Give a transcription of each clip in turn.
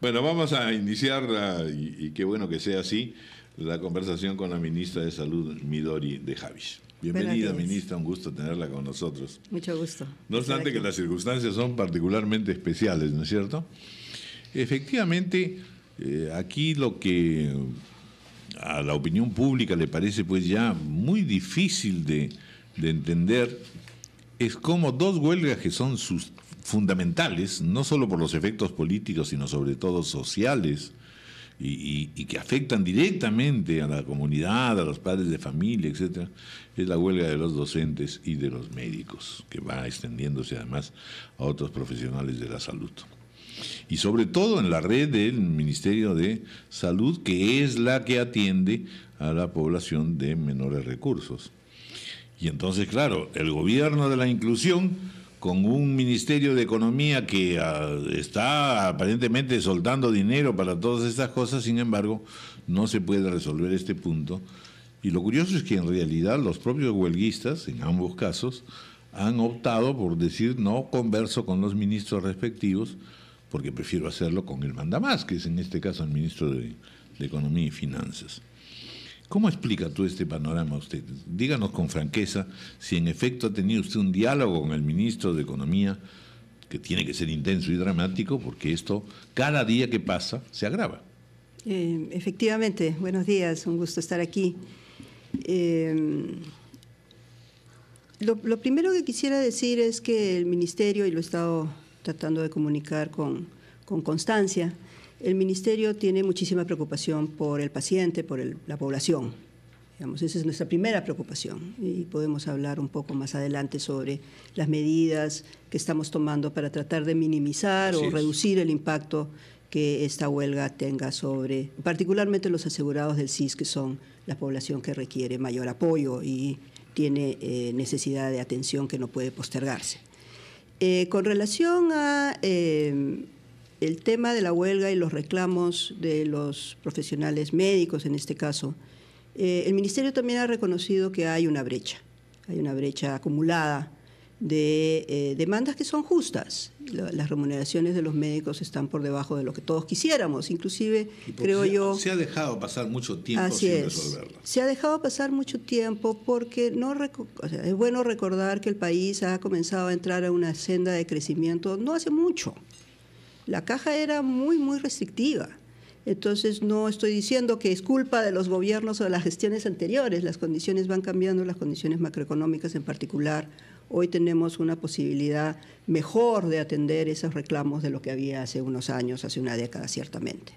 Bueno, vamos a iniciar, y, qué bueno que sea así, la conversación con la ministra de Salud, Midori de Javis. Bienvenida, ministra, un gusto tenerla con nosotros. Mucho gusto. No obstante que las circunstancias son particularmente especiales, ¿no es cierto? Efectivamente, eh, aquí lo que a la opinión pública le parece pues ya muy difícil de entender es como dos huelgas que son sus fundamentales, no solo por los efectos políticos, sino sobre todo sociales, y, y, que afectan directamente a la comunidad, a los padres de familia, etcétera. es la huelga de los docentes y de los médicos, que va extendiéndose además a otros profesionales de la salud. Y sobre todo en la red del Ministerio de Salud, que es la que atiende a la población de menores recursos. Y entonces, claro, el gobierno de la inclusión, con un Ministerio de Economía que ah, está aparentemente soltando dinero para todas estas cosas, sin embargo, no se puede resolver este punto. Y lo curioso es que en realidad los propios huelguistas, en ambos casos, han optado por decir no converso con los ministros respectivos, porque prefiero hacerlo con el mandamás, que es en este caso el ministro de Economía y Finanzas. ¿Cómo explica tú este panorama usted? Díganos con franqueza si en efecto ha tenido usted un diálogo con el ministro de Economía, que tiene que ser intenso y dramático, porque esto cada día que pasa se agrava. Eh, efectivamente, buenos días, un gusto estar aquí. Eh, lo, primero que quisiera decir es que el Ministerio, y lo he estado tratando de comunicar con, con constancia, el Ministerio tiene muchísima preocupación por el paciente, por la población. Digamos, esa es nuestra primera preocupación y podemos hablar un poco más adelante sobre las medidas que estamos tomando para tratar de minimizar o reducir el impacto que esta huelga tenga sobre particularmente los asegurados del CIS, que son la población que requiere mayor apoyo y tiene eh, necesidad de atención que no puede postergarse. Eh, con relación a eh, el tema de la huelga y los reclamos de los profesionales médicos en este caso, eh, el Ministerio también ha reconocido que hay una brecha, hay una brecha acumulada de eh, demandas que son justas. las remuneraciones de los médicos están por debajo de lo que todos quisiéramos, inclusive creo yo... Se ha dejado pasar mucho tiempo así sin Se ha dejado pasar mucho tiempo porque no es bueno recordar que el país ha comenzado a entrar a una senda de crecimiento no hace mucho. La caja era muy, muy restrictiva. Entonces, no estoy diciendo que es culpa de los gobiernos o de las gestiones anteriores. Las condiciones van cambiando, las condiciones macroeconómicas en particular. Hoy tenemos una posibilidad mejor de atender esos reclamos de lo que había hace unos años, hace una década, ciertamente.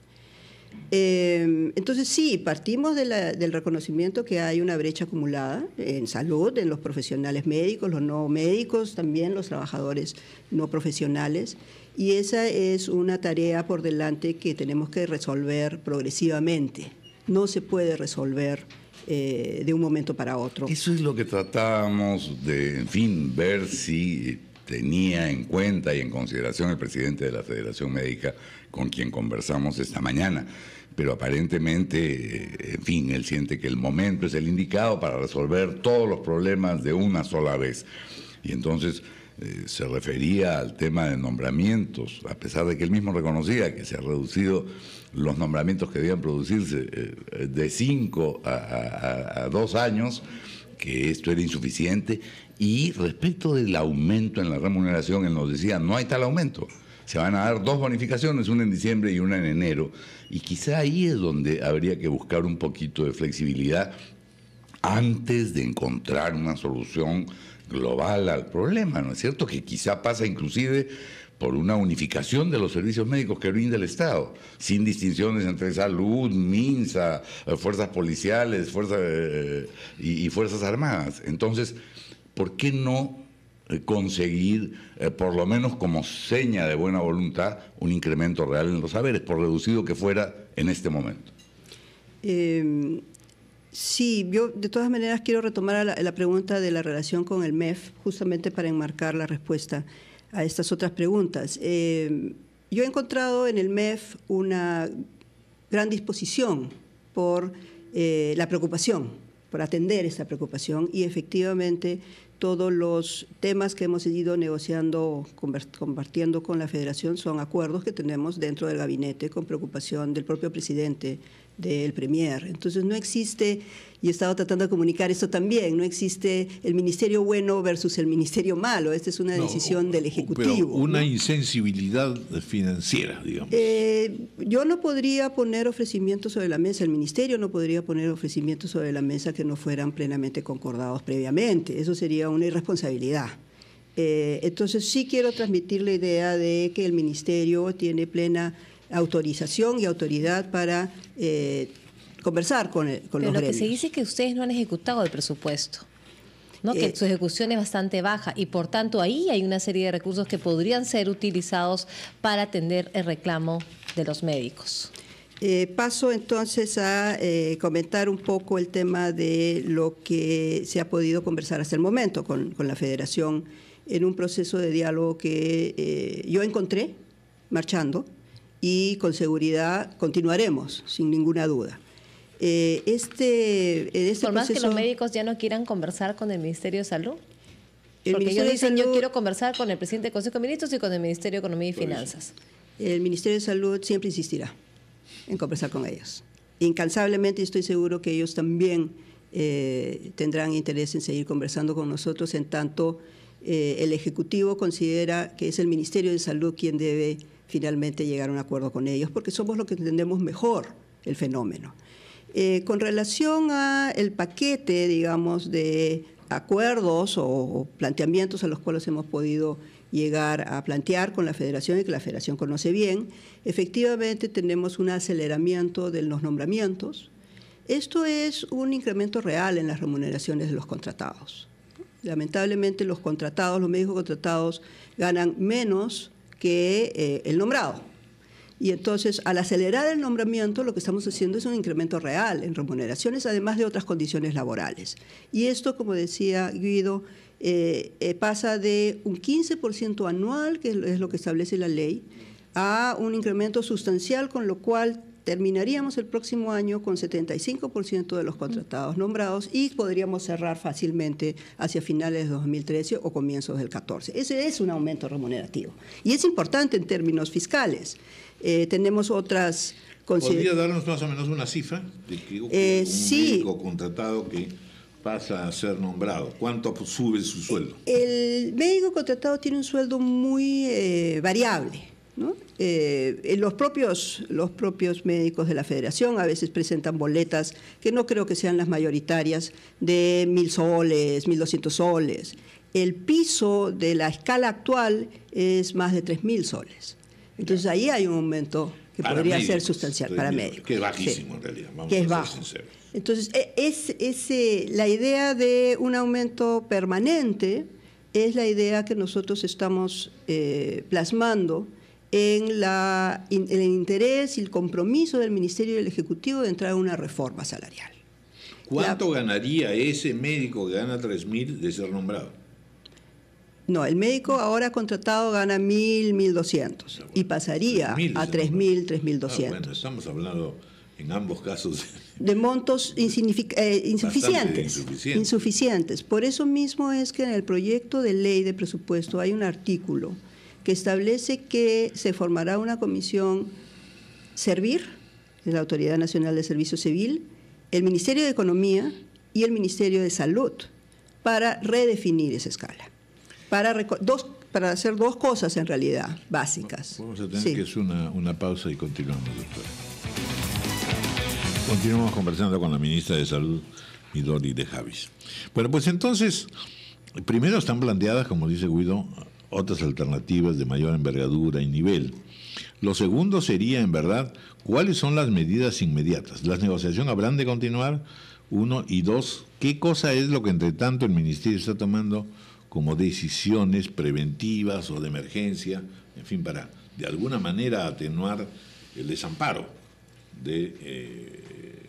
Em, entonces, sí, partimos del reconocimiento que hay una brecha acumulada en salud, en los profesionales médicos, los no médicos, también los trabajadores no profesionales. Y esa es una tarea por delante que tenemos que resolver progresivamente. No se puede resolver eh, de un momento para otro. Eso es lo que tratábamos de, en fin, ver si tenía en cuenta y en consideración el presidente de la Federación Médica con quien conversamos esta mañana. Pero aparentemente, eh, en fin, él siente que el momento es el indicado para resolver todos los problemas de una sola vez. Y entonces eh, se refería al tema de nombramientos, a pesar de que él mismo reconocía que se han reducido los nombramientos que debían producirse eh, eh, de cinco a, a dos años, que esto era insuficiente. Y respecto del aumento en la remuneración, él nos decía, no hay tal aumento se van a dar dos bonificaciones, una en diciembre y una en enero. Y quizá ahí es donde habría que buscar un poquito de flexibilidad antes de encontrar una solución global al problema, ¿no es cierto? Que quizá pasa inclusive por una unificación de los servicios médicos que brinda el Estado, sin distinciones entre salud, MINSA, eh, fuerzas policiales fuerzas, eh, y, fuerzas armadas. Entonces, ¿por qué no eh, conseguir, por lo menos como seña de buena voluntad, un incremento real en los saberes, por reducido que fuera en este momento? Em, Sí, yo de todas maneras quiero retomar la, pregunta de la relación con el MEF, justamente para enmarcar la respuesta a estas otras preguntas. Eh, yo he encontrado en el MEF una gran disposición por eh, la preocupación, por atender esta preocupación y efectivamente todos los temas que hemos ido negociando, compartiendo con la federación son acuerdos que tenemos dentro del gabinete con preocupación del propio presidente del Premier. Entonces no existe, y he estado tratando de comunicar esto también, no existe el ministerio bueno versus el ministerio malo. Esta es una decisión del Ejecutivo. una insensibilidad financiera, digamos. Eh, yo no podría poner ofrecimientos sobre la mesa, el ministerio no podría poner ofrecimientos sobre la mesa que no fueran plenamente concordados previamente. Eso sería una irresponsabilidad. Eh, entonces sí quiero transmitir la idea de que el ministerio tiene plena autorización y autoridad para eh, conversar con, los lo que se dice que ustedes no han ejecutado el presupuesto. ¿no? que eh, su ejecución es bastante baja y por tanto ahí hay una serie de recursos que podrían ser utilizados para atender el reclamo de los médicos. Eh, paso entonces a comentar un poco el tema de lo que se ha podido conversar hasta el momento con, con la federación en un proceso de diálogo que yo encontré marchando y con seguridad continuaremos, sin ninguna duda. Eh, este, este, Por más que los médicos ya no quieran conversar con el Ministerio de Salud. porque ellos dicen, yo quiero conversar con el presidente del Consejo de Ministros y con el Ministerio de Economía y Finanzas. El Ministerio de Salud siempre insistirá en conversar con ellos. Incansablemente estoy seguro que ellos también eh, tendrán interés en seguir conversando con nosotros en tanto eh, el Ejecutivo considera que es el Ministerio de Salud quien debe finalmente llegar a un acuerdo con ellos, porque somos los que entendemos mejor el fenómeno. Eh, con relación al paquete, digamos, de acuerdos o, o planteamientos a los cuales hemos podido llegar a plantear con la federación y que la federación conoce bien, efectivamente tenemos un aceleramiento de los nombramientos. Esto es un incremento real en las remuneraciones de los contratados. Lamentablemente los contratados, los médicos contratados, ganan menos que eh, el nombrado. Y entonces, al acelerar el nombramiento, lo que estamos haciendo es un incremento real en remuneraciones, además de otras condiciones laborales. Y esto, como decía Guido, eh, eh, pasa de un 15% anual, que es lo que establece la ley, a un incremento sustancial, con lo cual terminaríamos el próximo año con 75% de los contratados nombrados y podríamos cerrar fácilmente hacia finales de 2013 o comienzos del 14. Ese es un aumento remunerativo y es importante en términos fiscales. Eh, tenemos otras ¿Podría darnos más o menos una cifra de que eh, un médico contratado que pasa a ser nombrado? ¿Cuánto sube su sueldo? El médico contratado tiene un sueldo muy eh, variable ¿no? Eh, los, propios, los propios médicos de la federación a veces presentan boletas que no creo que sean las mayoritarias de mil soles, mil doscientos soles. El piso de la escala actual es más de tres mil soles. Entonces ahí hay un aumento que podría ser sustancial para médicos. Que es bajísimo en realidad, bajo. Entonces, e, la idea de un aumento permanente es la idea que nosotros estamos eh, plasmando en, la, el interés y el compromiso del Ministerio del Ejecutivo de entrar a una reforma salarial. ¿Cuánto ganaría ese médico que gana 3.000 de ser nombrado? No, el médico ahora contratado gana 1.000, 1.200 ah, y pasaría a 3.000, 3.200. Ah, estamos hablando en ambos casos de montos eh, insuficientes, insuficientes, insuficientes. Por eso mismo es que en el proyecto de ley de presupuesto hay un artículo que establece que se formará una comisión Servir, de la Autoridad Nacional de Servicio Civil, el Ministerio de Economía y el Ministerio de Salud para redefinir esa escala, para, dos, para hacer dos cosas en realidad básicas. Vamos a tener que hacer una, una pausa y continuamos, doctora. Continuamos conversando con la ministra de Salud, Midori de Javis. Bueno, pues entonces, primero están planteadas, como dice Guido, otras alternativas de mayor envergadura y nivel. Lo segundo sería, en verdad, cuáles son las medidas inmediatas. ¿Las negociaciones habrán de continuar? Uno. Y dos, ¿qué cosa es lo que entre tanto el Ministerio está tomando como decisiones preventivas o de emergencia, en fin, para de alguna manera atenuar el desamparo de eh,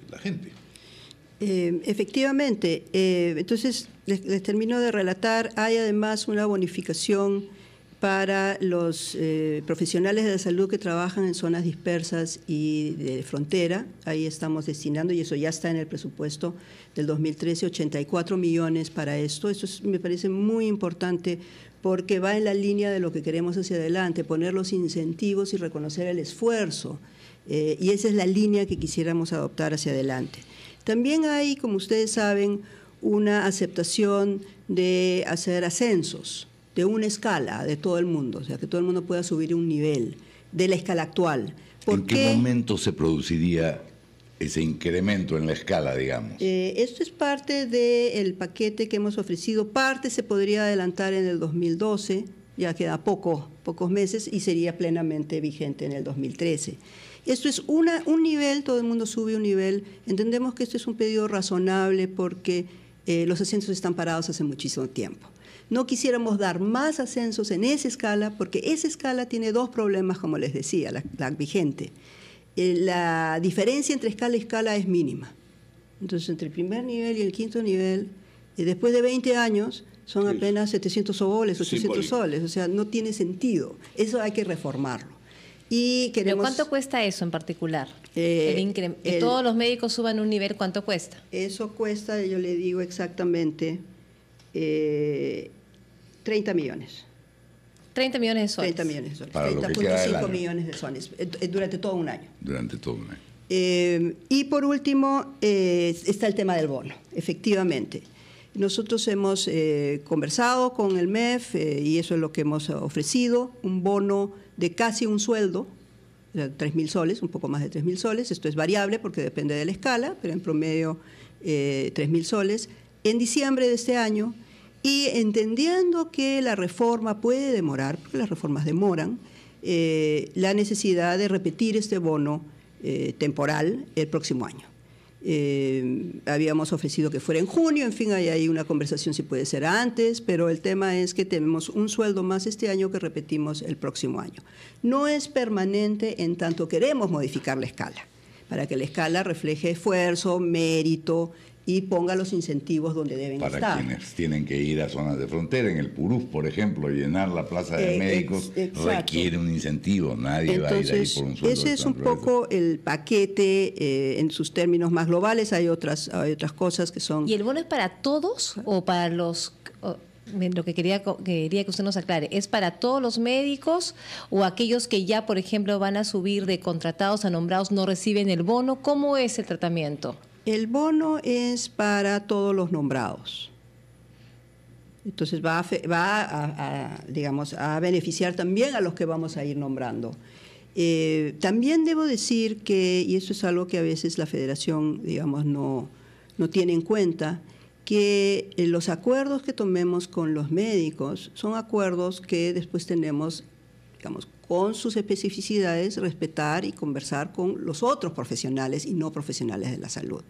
la gente? Eh, efectivamente, eh, entonces les, termino de relatar, hay además una bonificación para los eh, profesionales de la salud que trabajan en zonas dispersas y de frontera. Ahí estamos destinando, y eso ya está en el presupuesto del 2013, 84 millones para esto. Esto me parece muy importante porque va en la línea de lo que queremos hacia adelante, poner los incentivos y reconocer el esfuerzo. Eh, y esa es la línea que quisiéramos adoptar hacia adelante. También hay, como ustedes saben, una aceptación de hacer ascensos de una escala de todo el mundo, o sea, que todo el mundo pueda subir un nivel de la escala actual. ¿Por ¿En qué, momento se produciría ese incremento en la escala, digamos? Eh, esto es parte del paquete que hemos ofrecido. Parte se podría adelantar en el 2012, ya queda poco, pocos meses, y sería plenamente vigente en el 2013. Esto es una, un nivel, todo el mundo sube un nivel. Entendemos que esto es un pedido razonable porque eh, los asientos están parados hace muchísimo tiempo. No quisiéramos dar más ascensos en esa escala, porque esa escala tiene dos problemas, como les decía, la, vigente. Eh, la diferencia entre escala y escala es mínima. Entonces, entre el primer nivel y el quinto nivel, eh, después de 20 años, son apenas 700 soles, 800 soles. O sea, no tiene sentido. Eso hay que reformarlo. Y ¿Pero cuánto cuesta eso en particular? Eh, que todos los médicos suban un nivel, ¿cuánto cuesta? Eso cuesta, yo le digo exactamente, 30 millones. 30 millones de soles. 30 millones de soles. 30.5 millones de soles eh, eh, durante todo un año. Durante todo un año. Eh, y por último está el tema del bono, efectivamente. Nosotros hemos conversado con el MEF y eso es lo que hemos ofrecido, un bono de casi un sueldo, mil soles, un poco más de mil soles, esto es variable porque depende de la escala, pero en promedio mil soles. En diciembre de este año y entendiendo que la reforma puede demorar, porque las reformas demoran, eh, la necesidad de repetir este bono eh, temporal el próximo año. Eh, habíamos ofrecido que fuera en junio, en fin, hay ahí una conversación si puede ser antes, pero el tema es que tenemos un sueldo más este año que repetimos el próximo año. No es permanente en tanto queremos modificar la escala, para que la escala refleje esfuerzo, mérito, y ponga los incentivos donde deben estar. Para quienes tienen que ir a zonas de frontera, en el Purús, por ejemplo, llenar la plaza de eh, médicos requiere un incentivo, nadie va a ir ahí por un sueldo. Ese es un poco el paquete eh, en sus términos más globales, hay otras, hay otras cosas que son... ¿Y el bono es para todos o para los... lo que quería, quería que usted nos aclare, ¿es para todos los médicos o aquellos que ya, por ejemplo, van a subir de contratados a nombrados no reciben el bono? ¿Cómo es el tratamiento? El bono es para todos los nombrados. Entonces va, a, digamos, a beneficiar también a los que vamos a ir nombrando. Eh, también debo decir que, y eso es algo que a veces la federación, digamos, no, no tiene en cuenta, que eh, los acuerdos que tomemos con los médicos son acuerdos que después tenemos, digamos, con sus especificidades, respetar y conversar con los otros profesionales y no profesionales de la salud.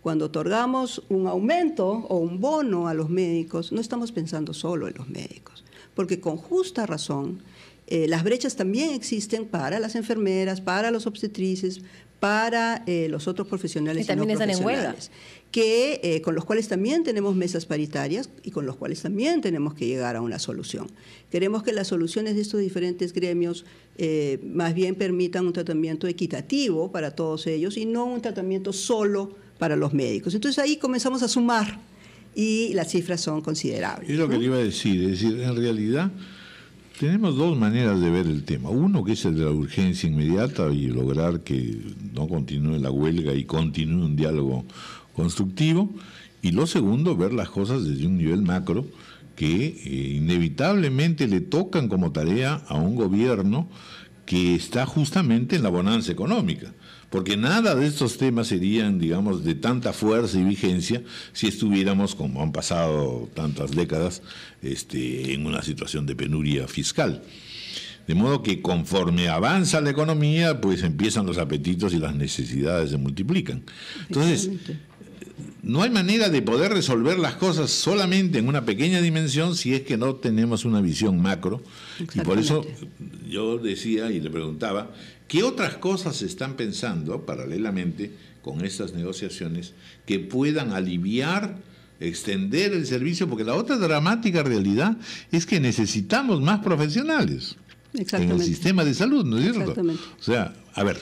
Cuando otorgamos un aumento o un bono a los médicos, no estamos pensando solo en los médicos, porque con justa razón eh, las brechas también existen para las enfermeras, para los obstetrices, para eh, los otros profesionales. Y también y no están en huelga. Eh, con los cuales también tenemos mesas paritarias y con los cuales también tenemos que llegar a una solución. Queremos que las soluciones de estos diferentes gremios eh, más bien permitan un tratamiento equitativo para todos ellos y no un tratamiento solo para los médicos. Entonces ahí comenzamos a sumar y las cifras son considerables. Es lo que le iba a decir, es decir, en realidad... Tenemos dos maneras de ver el tema. Uno que es el de la urgencia inmediata y lograr que no continúe la huelga y continúe un diálogo constructivo. Y lo segundo, ver las cosas desde un nivel macro que eh, inevitablemente le tocan como tarea a un gobierno que está justamente en la bonanza económica. Porque nada de estos temas serían, digamos, de tanta fuerza y vigencia si estuviéramos, como han pasado tantas décadas, este, en una situación de penuria fiscal. De modo que conforme avanza la economía, pues empiezan los apetitos y las necesidades se multiplican. Entonces, no hay manera de poder resolver las cosas solamente en una pequeña dimensión si es que no tenemos una visión macro. Y por eso yo decía y le preguntaba, ¿qué otras cosas se están pensando paralelamente con estas negociaciones que puedan aliviar, extender el servicio? Porque la otra dramática realidad es que necesitamos más profesionales en el sistema de salud, ¿no es cierto? O sea, a ver,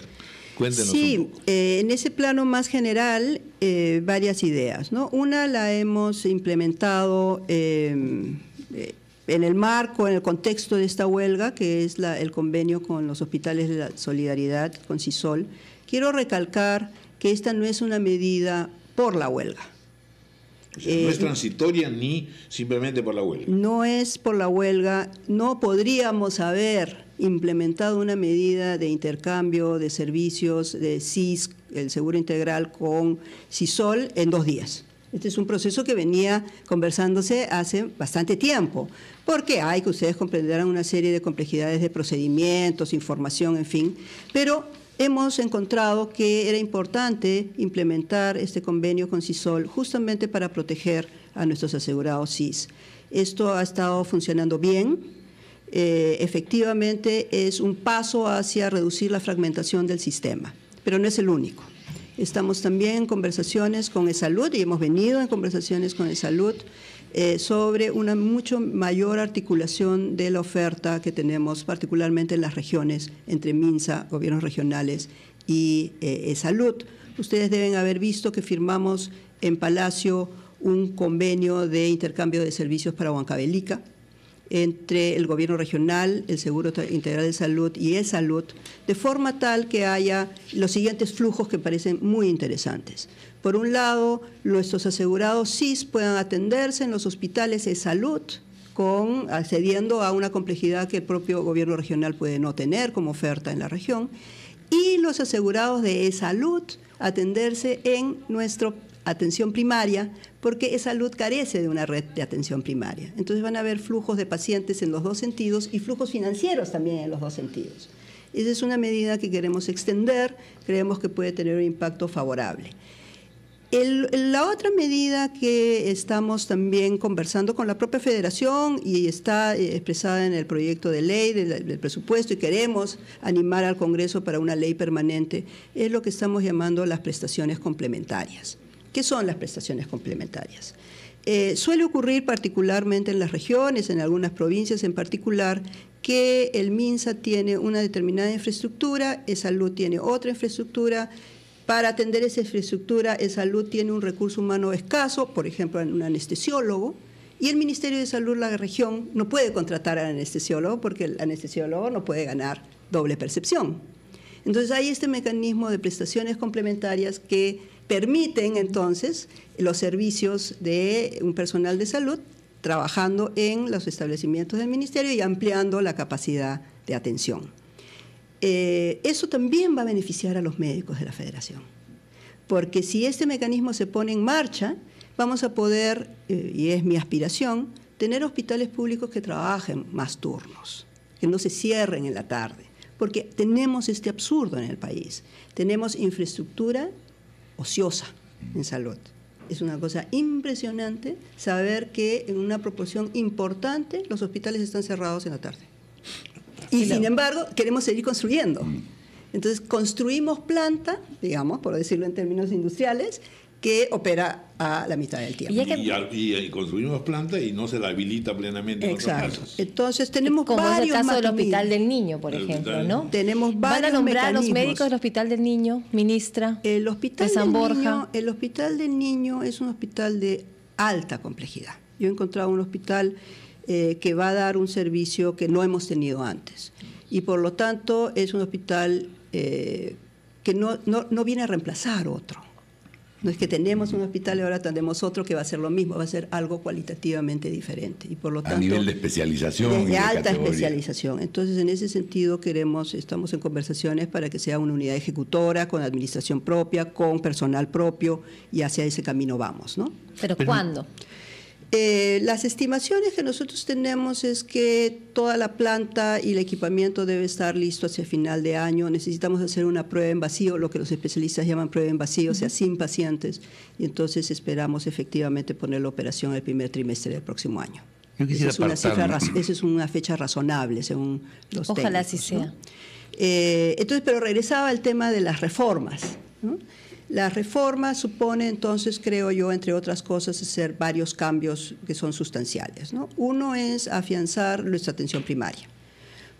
Sí, eh, en ese plano más general, eh, varias ideas. ¿no? Una la hemos implementado eh, en el marco, en el contexto de esta huelga, que es la, el convenio con los hospitales de la solidaridad, con CISOL. Quiero recalcar que esta no es una medida por la huelga. no es transitoria ni simplemente por la huelga. No es por la huelga. No podríamos haber implementado una medida de intercambio de servicios de CIS, el Seguro Integral, con CISOL en dos días. Este es un proceso que venía conversándose hace bastante tiempo, porque hay que ustedes comprenderán una serie de complejidades de procedimientos, información, en fin, pero hemos encontrado que era importante implementar este convenio con CISOL justamente para proteger a nuestros asegurados CIS. Esto ha estado funcionando bien, eh, efectivamente es un paso hacia reducir la fragmentación del sistema, pero no es el único. Estamos también en conversaciones con el salud y hemos venido en conversaciones con el salud eh, sobre una mucho mayor articulación de la oferta que tenemos, particularmente en las regiones, entre MINSA, gobiernos regionales y eh, e salud. Ustedes deben haber visto que firmamos en Palacio un convenio de intercambio de servicios para Huancabelica, entre el gobierno regional, el Seguro Integral de Salud y E-Salud, de forma tal que haya los siguientes flujos que parecen muy interesantes. Por un lado, nuestros asegurados CIS puedan atenderse en los hospitales E-Salud, con, accediendo a una complejidad que el propio gobierno regional puede no tener como oferta en la región, y los asegurados de e salud atenderse en nuestro atención primaria, porque esa salud carece de una red de atención primaria. Entonces van a haber flujos de pacientes en los dos sentidos y flujos financieros también en los dos sentidos. Esa es una medida que queremos extender, creemos que puede tener un impacto favorable. la otra medida que estamos también conversando con la propia federación y está eh, expresada en el proyecto de ley del, presupuesto y queremos animar al Congreso para una ley permanente es lo que estamos llamando las prestaciones complementarias. ¿Qué son las prestaciones complementarias? Eh, suele ocurrir particularmente en las regiones, en algunas provincias en particular, que el MINSA tiene una determinada infraestructura, el salud tiene otra infraestructura, para atender esa infraestructura, el salud tiene un recurso humano escaso, por ejemplo, un anestesiólogo, y el Ministerio de Salud, la región, no puede contratar al anestesiólogo porque el anestesiólogo no puede ganar doble percepción. Entonces hay este mecanismo de prestaciones complementarias que permiten entonces los servicios de un personal de salud trabajando en los establecimientos del ministerio y ampliando la capacidad de atención. Eh, eso también va a beneficiar a los médicos de la federación, porque si este mecanismo se pone en marcha, vamos a poder, eh, y es mi aspiración, tener hospitales públicos que trabajen más turnos, que no se cierren en la tarde, porque tenemos este absurdo en el país. Tenemos infraestructura ociosa en salud. Es una cosa impresionante saber que en una proporción importante los hospitales están cerrados en la tarde. Y sin embargo, queremos seguir construyendo. Mm. Entonces, construimos planta, digamos, por decirlo en términos industriales, que opera a la mitad del tiempo. Y, construimos plantas y no se la habilita plenamente. Entonces tenemos Como varios es el caso del Hospital del Niño, por ejemplo, ¿no? Tenemos varios ¿Van a nombrar los médicos del Hospital del Niño, ministra? El Hospital del Niño, el Hospital del Niño es un hospital de alta complejidad. Yo he encontrado un hospital eh, que va a dar un servicio que no hemos tenido antes. Y por lo tanto es un hospital eh, que no, no viene a reemplazar otro no es que tenemos un hospital y ahora tenemos otro que va a ser lo mismo, va a ser algo cualitativamente diferente. Y por lo tanto, a nivel de especialización. De, alta especialización. Entonces, en ese sentido, queremos, estamos en conversaciones para que sea una unidad ejecutora, con administración propia, con personal propio, y hacia ese camino vamos. ¿no? ¿Pero cuándo? Eh, las estimaciones que nosotros tenemos es que toda la planta y el equipamiento debe estar listo hacia final de año. Necesitamos hacer una prueba en vacío, lo que los especialistas llaman prueba en vacío, o sea, sin pacientes. Y entonces esperamos efectivamente poner la operación el primer trimestre del próximo año. Esa es, una fecha razonable según los Ojalá así sea. Eh, entonces, pero regresaba al tema de las reformas. La reforma supone entonces, creo yo, entre otras cosas, hacer varios cambios que son sustanciales. Uno es afianzar nuestra atención primaria,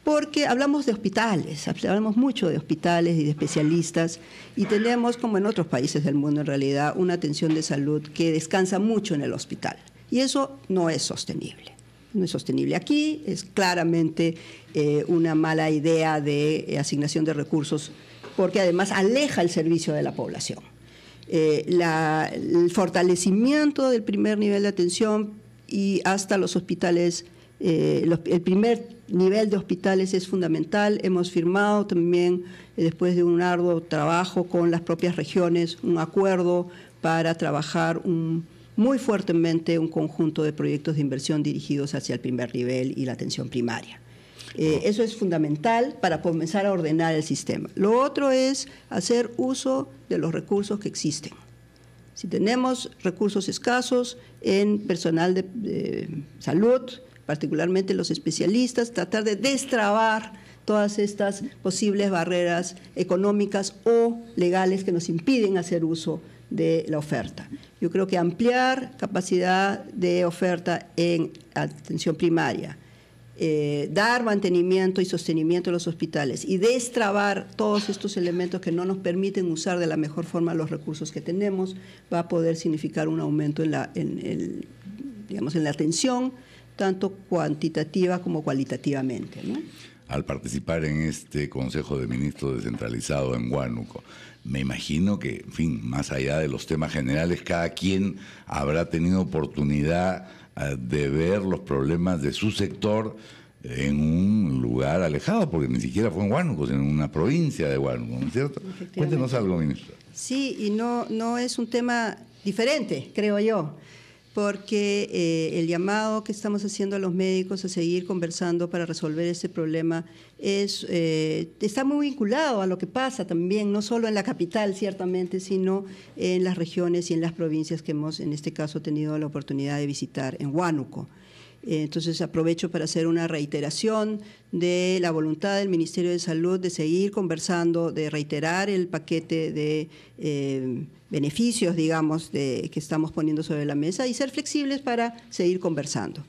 porque hablamos de hospitales, hablamos mucho de hospitales y de especialistas, y tenemos, como en otros países del mundo en realidad, una atención de salud que descansa mucho en el hospital, y eso no es sostenible no es sostenible aquí, es claramente eh, una mala idea de eh, asignación de recursos porque además aleja el servicio de la población. Eh, el fortalecimiento del primer nivel de atención y hasta los hospitales, eh, el primer nivel de hospitales es fundamental. Hemos firmado también, eh, después de un arduo trabajo con las propias regiones, un acuerdo para trabajar muy fuertemente un conjunto de proyectos de inversión dirigidos hacia el primer nivel y la atención primaria. Eh, eso es fundamental para comenzar a ordenar el sistema. Lo otro es hacer uso de los recursos que existen. Si tenemos recursos escasos en personal de salud, particularmente los especialistas, tratar de destrabar todas estas posibles barreras económicas o legales que nos impiden hacer uso de la oferta. Yo creo que ampliar capacidad de oferta en atención primaria, eh, dar mantenimiento y sostenimiento a los hospitales y destrabar todos estos elementos que no nos permiten usar de la mejor forma los recursos que tenemos, va a poder significar un aumento en la, digamos, en la atención, tanto cuantitativa como cualitativamente. Al participar en este Consejo de Ministros descentralizado en Huánuco, me imagino que, en fin, más allá de los temas generales, cada quien habrá tenido oportunidad de ver los problemas de su sector en un lugar alejado, porque ni siquiera fue en Huánuco, sino en una provincia de Huánuco, ¿no es cierto? Cuéntenos algo, ministro. Sí, y no, no es un tema diferente, creo yo porque eh, el llamado que estamos haciendo a los médicos a seguir conversando para resolver este problema eh, está muy vinculado a lo que pasa también, no solo en la capital, ciertamente, sino en las regiones y en las provincias que hemos, en este caso, tenido la oportunidad de visitar en Huánuco. Eh, entonces aprovecho para hacer una reiteración de la voluntad del Ministerio de Salud de seguir conversando, de reiterar el paquete de eh, beneficios, digamos, de, que estamos poniendo sobre la mesa y ser flexibles para seguir conversando.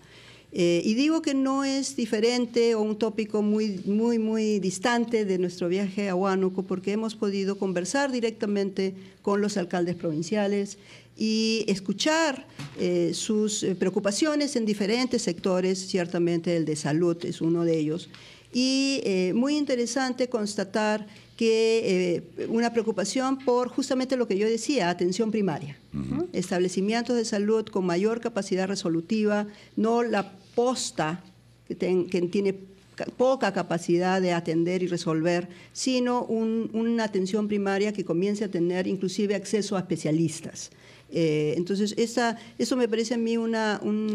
Eh, y digo que no es diferente o un tópico muy, muy, muy distante de nuestro viaje a Huánuco porque hemos podido conversar directamente con los alcaldes provinciales, y escuchar eh, sus eh, preocupaciones en diferentes sectores, ciertamente el de salud es uno de ellos. Y eh, muy interesante constatar que una preocupación por justamente lo que yo decía, atención primaria, establecimientos de salud con mayor capacidad resolutiva, no la posta que, que tiene poca capacidad de atender y resolver, sino una atención primaria que comience a tener inclusive acceso a especialistas. Eh, entonces, eso me parece a mí un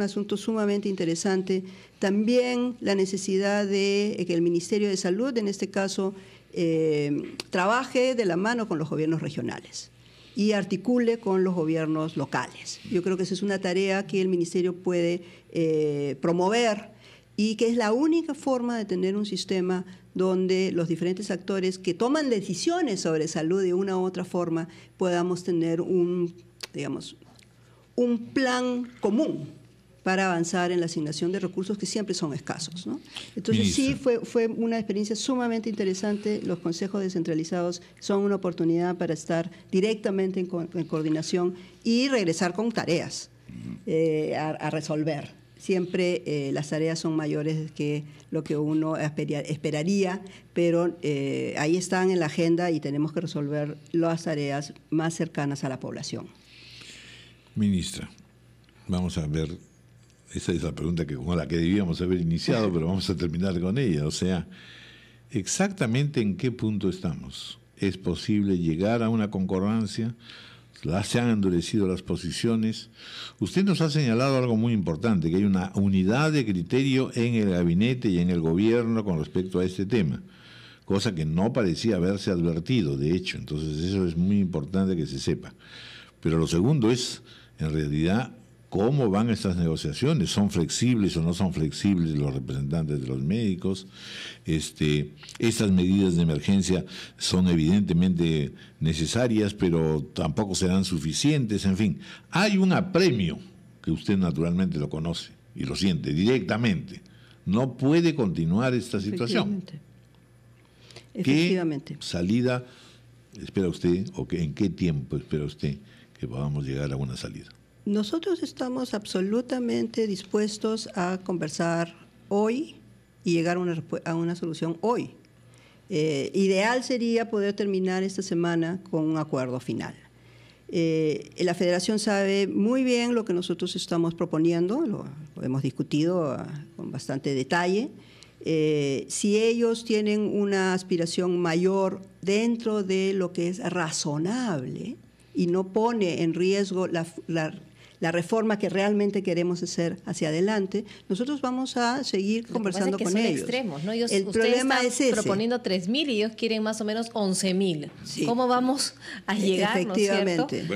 asunto sumamente interesante. También la necesidad de eh, que el Ministerio de Salud, en este caso, eh, trabaje de la mano con los gobiernos regionales y articule con los gobiernos locales. Yo creo que esa es una tarea que el Ministerio puede promover y que es la única forma de tener un sistema donde los diferentes actores que toman decisiones sobre salud de una u otra forma podamos tener un, digamos, un plan común para avanzar en la asignación de recursos que siempre son escasos. ¿no? Entonces sí, fue, una experiencia sumamente interesante. Los consejos descentralizados son una oportunidad para estar directamente en, coordinación y regresar con tareas eh, a resolver siempre eh, las tareas son mayores que lo que uno esperaría, pero eh, ahí están en la agenda y tenemos que resolver las tareas más cercanas a la población. Ministra, vamos a ver, esa es la pregunta que, con la que debíamos haber iniciado, pero vamos a terminar con ella, o sea, exactamente en qué punto estamos. ¿Es posible llegar a una concordancia? se han endurecido las posiciones. Usted nos ha señalado algo muy importante, que hay una unidad de criterio en el gabinete y en el gobierno con respecto a este tema, cosa que no parecía haberse advertido, de hecho, entonces eso es muy importante que se sepa. Pero lo segundo es, en realidad, cómo van estas negociaciones, son flexibles o no son flexibles los representantes de los médicos, este, estas medidas de emergencia son evidentemente necesarias, pero tampoco serán suficientes, en fin, hay un apremio que usted naturalmente lo conoce y lo siente directamente. No puede continuar esta situación. Efectivamente. salida espera usted o en qué tiempo espera usted que podamos llegar a una salida? Nosotros estamos absolutamente dispuestos a conversar hoy y llegar a una, solución hoy. Eh, ideal sería poder terminar esta semana con un acuerdo final. Eh, la federación sabe muy bien lo que nosotros estamos proponiendo, lo, hemos discutido ah, con bastante detalle. Eh, si ellos tienen una aspiración mayor dentro de lo que es razonable y no pone en riesgo la la reforma que realmente queremos hacer hacia adelante, nosotros vamos a seguir conversando con ellos. El problema es ese. proponiendo 3.000 y ellos quieren más o menos 11.000. ¿Cómo vamos a e-, llegar Efectivamente.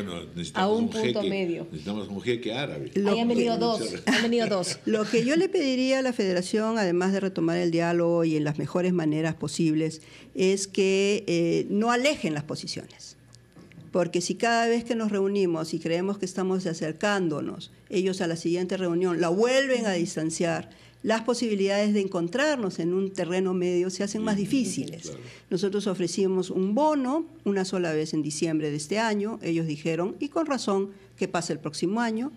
a un, punto medio? Necesitamos un que árabe. Ahí han venido dos. Lo que yo le pediría a la Federación, además de retomar el diálogo y en las mejores maneras posibles, es que eh, no alejen las posiciones. Porque si cada vez que nos reunimos y creemos que estamos acercándonos, ellos a la siguiente reunión la vuelven a distanciar, las posibilidades de encontrarnos en un terreno medio se hacen más difíciles. Nosotros ofrecimos un bono una sola vez en diciembre de este año, ellos dijeron, y con razón, que pasa el próximo año.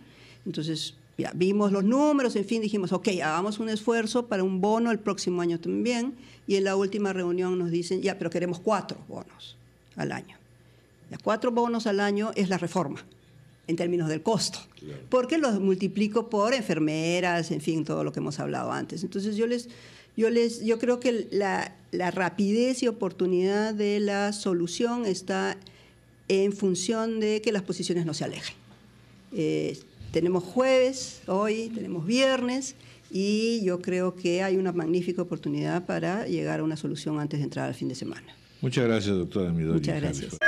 Entonces, ya vimos los números, en fin, dijimos, ok, hagamos un esfuerzo para un bono el próximo año también, y en la última reunión nos dicen, ya, pero queremos cuatro bonos al año cuatro bonos al año es la reforma en términos del costo, porque los multiplico por enfermeras, en fin, todo lo que hemos hablado antes. Entonces yo les, yo les, yo creo que la, rapidez y oportunidad de la solución está en función de que las posiciones no se alejen. Eh, tenemos jueves, hoy tenemos viernes, y yo creo que hay una magnífica oportunidad para llegar a una solución antes de entrar al fin de semana. Muchas gracias, doctora Midori. Muchas gracias.